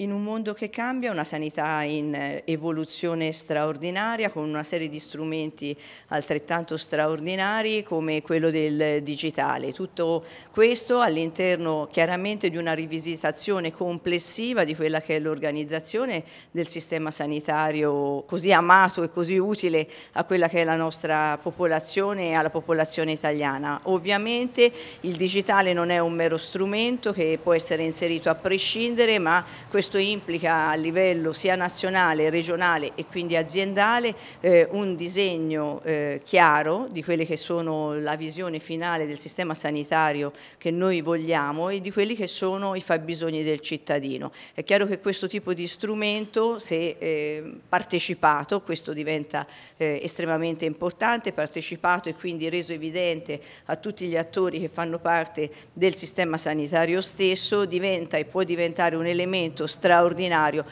In un mondo che cambia, una sanità in eh, evoluzione straordinaria con una serie di strumenti altrettanto straordinari come quello del digitale. Tutto questo all'interno chiaramente di una rivisitazione complessiva di quella che è l'organizzazione del sistema sanitario così amato e così utile a quella che è la nostra popolazione e alla popolazione italiana. Ovviamente il digitale non è un mero strumento che può essere inserito a prescindere ma questo questo implica a livello sia nazionale, regionale e quindi aziendale eh, un disegno eh, chiaro di quelle che sono la visione finale del sistema sanitario che noi vogliamo e di quelli che sono i fabbisogni del cittadino. È chiaro che questo tipo di strumento, se eh, partecipato, questo diventa eh, estremamente importante, partecipato e quindi reso evidente a tutti gli attori che fanno parte del sistema sanitario stesso, diventa e può diventare un elemento straordinario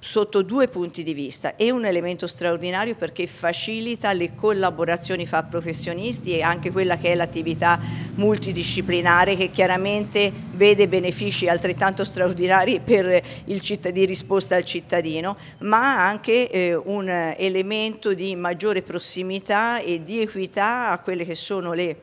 sotto due punti di vista. È un elemento straordinario perché facilita le collaborazioni fra professionisti e anche quella che è l'attività multidisciplinare che chiaramente vede benefici altrettanto straordinari per il cittadino, risposta al cittadino, ma anche eh, un elemento di maggiore prossimità e di equità a quelle che sono le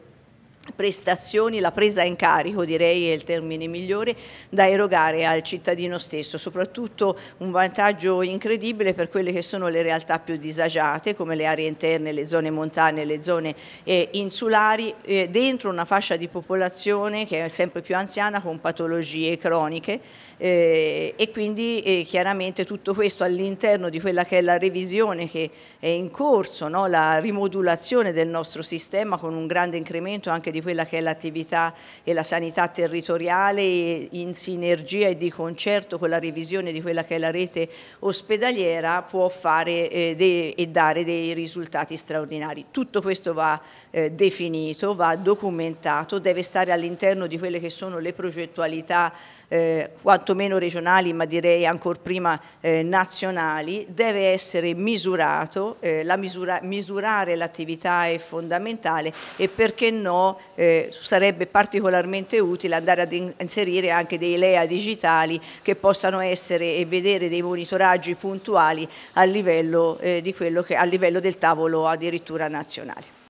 prestazioni, la presa in carico direi è il termine migliore da erogare al cittadino stesso, soprattutto un vantaggio incredibile per quelle che sono le realtà più disagiate come le aree interne, le zone montane, le zone eh, insulari, eh, dentro una fascia di popolazione che è sempre più anziana con patologie croniche eh, e quindi eh, chiaramente tutto questo all'interno di quella che è la revisione che è in corso, no? la rimodulazione del nostro sistema con un grande incremento anche di quella che è l'attività e la sanità territoriale in sinergia e di concerto con la revisione di quella che è la rete ospedaliera può fare eh, e dare dei risultati straordinari. Tutto questo va eh, definito, va documentato, deve stare all'interno di quelle che sono le progettualità eh, quantomeno regionali ma direi ancora prima eh, nazionali, deve essere misurato, eh, la misura, misurare l'attività è fondamentale e perché no eh, sarebbe particolarmente utile andare ad inserire anche dei LEA digitali che possano essere e vedere dei monitoraggi puntuali a livello, eh, che, a livello del tavolo addirittura nazionale.